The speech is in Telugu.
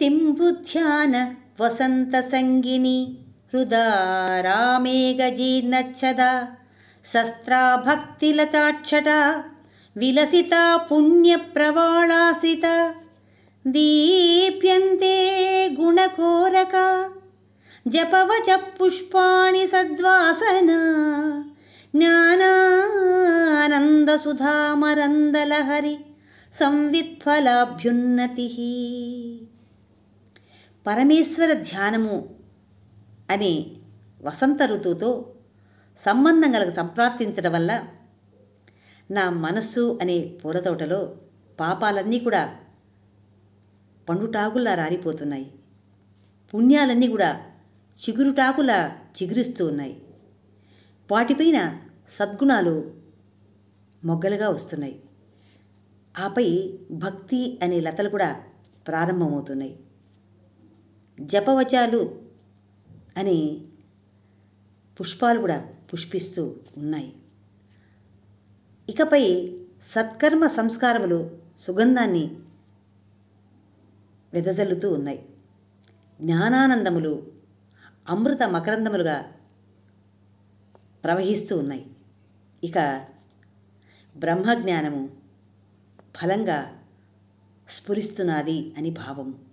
सिम्बुध्यान वसन्तसङ्गिनी हृदा रामेघजीर्नच्छदा शस्त्रा भक्तिलताक्षटा विलसिता पुण्यप्रवाळाश्रिता दीप्यन्ते गुणकोरका जपवच पुष्पाणि सद्वासना ज्ञानानन्दसुधामरन्दलहरि संवित्फलाभ्युन्नतिः పరమేశ్వర ధ్యానము అనే వసంత ఋతువుతో సంబంధం గల సంప్రాప్తించడం వల్ల నా మనస్సు అనే పూలతోటలో పాపాలన్నీ కూడా పండుటాకులా రారిపోతున్నాయి పుణ్యాలన్నీ కూడా చిగురుటాకులా చిగురిస్తూ ఉన్నాయి వాటిపైన సద్గుణాలు మొగ్గలుగా వస్తున్నాయి ఆపై భక్తి అనే లతలు కూడా ప్రారంభమవుతున్నాయి జపవచాలు అని పుష్పాలు కూడా పుష్పిస్తూ ఉన్నాయి ఇకపై సత్కర్మ సంస్కారములు సుగంధాన్ని వెదజల్లుతూ ఉన్నాయి జ్ఞానానందములు అమృత మకరందములుగా ప్రవహిస్తూ ఉన్నాయి ఇక బ్రహ్మజ్ఞానము ఫలంగా స్ఫురిస్తున్నది అని భావము